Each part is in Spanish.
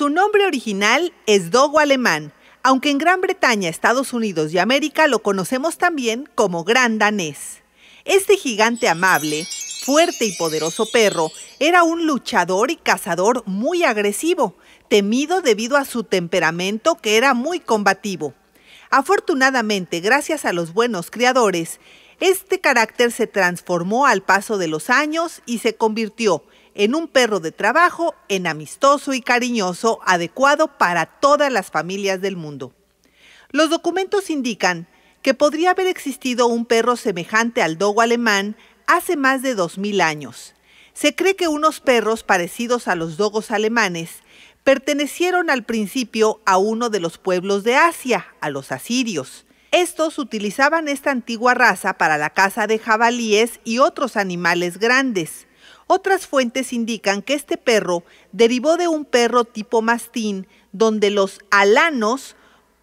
Su nombre original es dogo alemán, aunque en Gran Bretaña, Estados Unidos y América lo conocemos también como gran danés. Este gigante amable, fuerte y poderoso perro era un luchador y cazador muy agresivo, temido debido a su temperamento que era muy combativo. Afortunadamente, gracias a los buenos criadores, este carácter se transformó al paso de los años y se convirtió en un perro de trabajo, en amistoso y cariñoso, adecuado para todas las familias del mundo. Los documentos indican que podría haber existido un perro semejante al dogo alemán hace más de 2.000 años. Se cree que unos perros parecidos a los dogos alemanes pertenecieron al principio a uno de los pueblos de Asia, a los asirios. Estos utilizaban esta antigua raza para la caza de jabalíes y otros animales grandes. Otras fuentes indican que este perro derivó de un perro tipo mastín, donde los alanos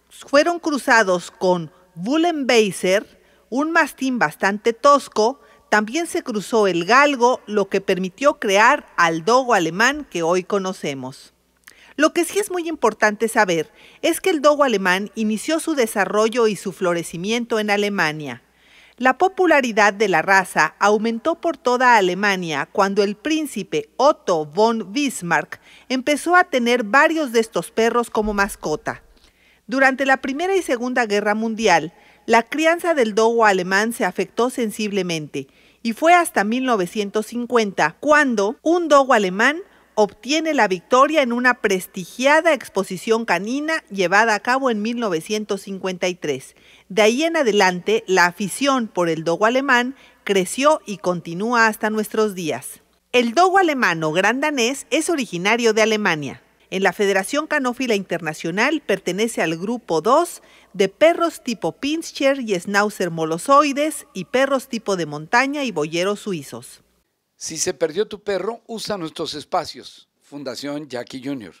fueron cruzados con bullenbeisser, un mastín bastante tosco, también se cruzó el galgo, lo que permitió crear al dogo alemán que hoy conocemos. Lo que sí es muy importante saber es que el dogo alemán inició su desarrollo y su florecimiento en Alemania. La popularidad de la raza aumentó por toda Alemania cuando el príncipe Otto von Bismarck empezó a tener varios de estos perros como mascota. Durante la Primera y Segunda Guerra Mundial, la crianza del dogo alemán se afectó sensiblemente y fue hasta 1950 cuando un dogo alemán obtiene la victoria en una prestigiada exposición canina llevada a cabo en 1953. De ahí en adelante, la afición por el dogo alemán creció y continúa hasta nuestros días. El dogo alemán gran danés es originario de Alemania. En la Federación Canófila Internacional pertenece al grupo 2 de perros tipo Pinscher y schnauzer molosoides y perros tipo de montaña y boyeros suizos. Si se perdió tu perro, usa nuestros espacios. Fundación Jackie Jr.